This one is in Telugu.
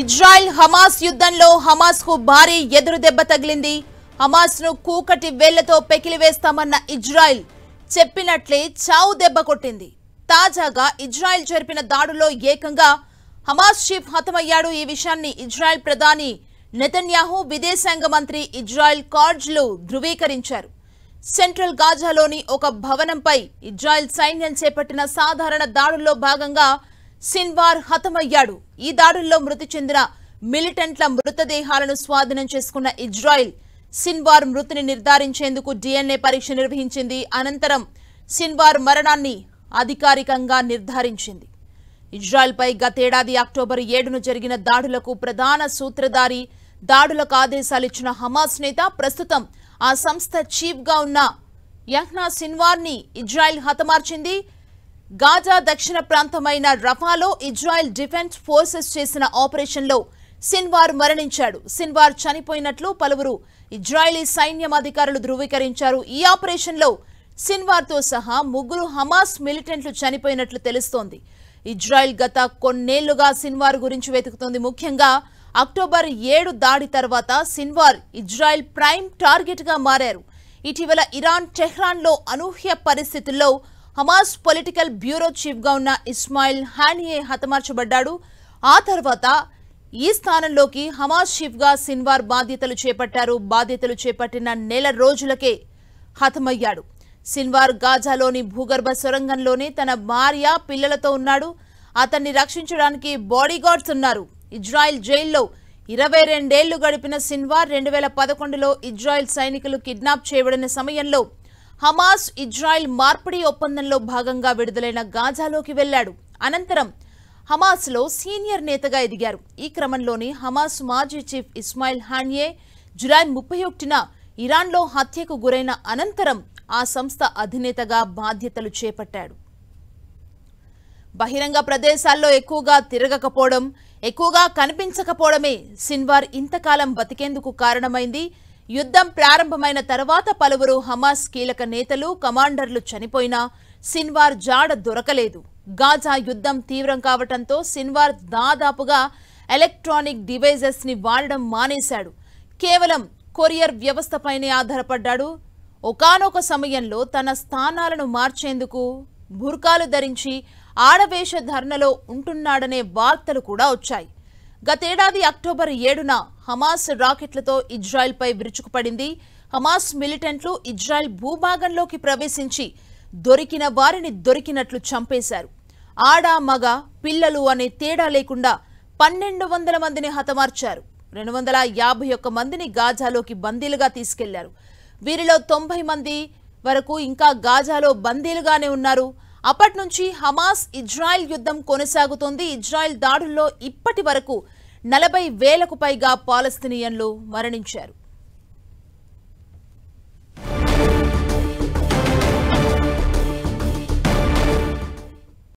ఇజ్రాయెల్ హమాస్ యుద్ధంలో హమాస్ కు భారీ ఎదురు దెబ్బ తగిలింది హమాస్ ను కూకటి వేళ్లతో పెకిలివేస్తామన్న ఇజ్రాయెల్ చెప్పినట్లే చావు దెబ్బ కొట్టింది తాజాగా ఇజ్రాయెల్ జరిపిన దాడుల్లో ఏకంగా హమాస్ చీఫ్ హతమయ్యాడు ఈ విషయాన్ని ఇజ్రాయెల్ ప్రధాని నెతన్యాహు విదేశాంగ మంత్రి ఇజ్రాయెల్ కార్జ్లు ధృవీకరించారు సెంట్రల్ గాజాలోని ఒక భవనంపై ఇజ్రాయెల్ సైన్యం చేపట్టిన సాధారణ దాడుల్లో భాగంగా సిన్వార్ హతమయ్యాడు ఈ దాడుల్లో మృతి చెందిన మిలిటెంట్ల మృతదేహాలను స్వాధీనం చేసుకున్న ఇజ్రాయిల్ సిన్వార్ మృతిని నిర్ధారించేందుకు డిఎన్ఏ పరీక్ష నిర్వహించింది అనంతరం సిన్వార్ మరణాన్ని అధికారికంగా నిర్ధారించింది పై గతేడాది అక్టోబర్ ఏడును జరిగిన దాడులకు ప్రధాన సూత్రధారి దాడులకు ఆదేశాలిచ్చిన హమాస్ నేత ప్రస్తుతం ఆ సంస్థ చీఫ్గా ఉన్న యహ్నా సిన్వార్ని ఇజ్రాయెల్ హతమార్చింది గాజా దక్షిణ ప్రాంతమైన రఫాలో ఇజ్రాయెల్ డిఫెన్స్ ఫోర్సెస్ చేసిన ఆపరేషన్లో సిన్వార్ మరణించాడు సిన్వార్ చనిపోయినట్లు పలువురు ఇజ్రాయెలీ సైన్యం అధికారులు ధృవీకరించారు ఈ ఆపరేషన్లో సిన్వార్తో సహా ముగ్గురు హమాస్ మిలిటెంట్లు చనిపోయినట్లు తెలుస్తోంది ఇజ్రాయెల్ గత కొన్నేళ్లుగా సిన్వార్ గురించి వెతుకుతోంది ముఖ్యంగా అక్టోబర్ ఏడు దాడి తర్వాత సిన్వార్ ఇజ్రాయెల్ ప్రైమ్ టార్గెట్గా మారారు ఇటీవల ఇరాన్ టెహ్రాన్లో అనూహ్య పరిస్థితుల్లో హమాస్ పొలిటికల్ బ్యూరో చీఫ్గా ఉన్న ఇస్మాయిల్ హానియే హతమార్చబడ్డాడు ఆ తర్వాత ఈ స్థానంలోకి హమాస్ చీఫ్గా సిన్వార్ బాధ్యతలు చేపట్టారు బాధ్యతలు చేపట్టిన నెల రోజులకే హతమయ్యాడు సిన్వార్ గాజాలోని భూగర్భ సొరంగంలోనే తన భార్య పిల్లలతో ఉన్నాడు అతన్ని రక్షించడానికి బాడీగార్డ్స్ ఉన్నారు ఇజ్రాయెల్ జైల్లో ఇరవై రెండేళ్లు గడిపిన సిన్వార్ రెండు వేల పదకొండులో ఇజ్రాయిల్ సైనికులు కిడ్నాప్ చేయబడిన సమయంలో హమాస్ ఇజ్రాయిల్ మార్పిడి ఒప్పందంలో భాగంగా విడుదలైన గాజాలోకి వెళ్లాడు అనంతరం హమాస్లో సీనియర్ నేతగా ఎదిగారు ఈ క్రమంలోని హమాస్ మాజీ చీఫ్ ఇస్మాయిల్ హానియే జులై ముప్పై ఒకటిన ఇరాన్లో హత్యకు గురైన అనంతరం ఆ సంస్థ అధినేతగా బాధ్యతలు చేపట్టాడు బహిరంగ ప్రదేశాల్లో ఎక్కువగా తిరగకపోవడం ఎక్కువగా కనిపించకపోవడమే సిన్వార్ ఇంతకాలం బతికేందుకు కారణమైంది యుద్ధం ప్రారంభమైన తర్వాత పలువురు హమాస్ కీలక నేతలు కమాండర్లు చనిపోయినా సిన్వార్ జాడ దొరకలేదు గాజా యుద్ధం తీవ్రం కావటంతో సిన్వార్ దాదాపుగా ఎలక్ట్రానిక్ డివైజెస్ ని వాడడం మానేశాడు కేవలం కొరియర్ వ్యవస్థపైనే ఆధారపడ్డాడు ఒకనొక సమయంలో తన స్థానాలను మార్చేందుకు బుర్కాలు ధరించి ఆడవేష ధర్నలో ఉంటున్నాడనే వార్తలు కూడా వచ్చాయి గతేడాది అక్టోబర్ ఏడున హమాస్ రాకెట్లతో ఇజ్రాయెల్పై విరుచుకుపడింది హమాస్ మిలిటెంట్లు ఇజ్రాయెల్ భూభాగంలోకి ప్రవేశించి దొరికిన వారిని దొరికినట్లు చంపేశారు ఆడ మగ పిల్లలు అనే తేడా లేకుండా పన్నెండు వందల మందిని హతమార్చారు రెండు వందల యాభై ఒక్క మందిని గాజాలోకి బందీలుగా తీసుకెళ్లారు వీరిలో తొంభై మంది వరకు ఇంకా గాజాలో బందీలుగానే ఉన్నారు అప్పటి నుంచి హమాస్ ఇజ్రాయెల్ యుద్ధం కొనసాగుతోంది ఇజ్రాయెల్ దాడుల్లో ఇప్పటి వరకు నలభై వేలకు పైగా పాలస్తీనియన్లు మరణించారు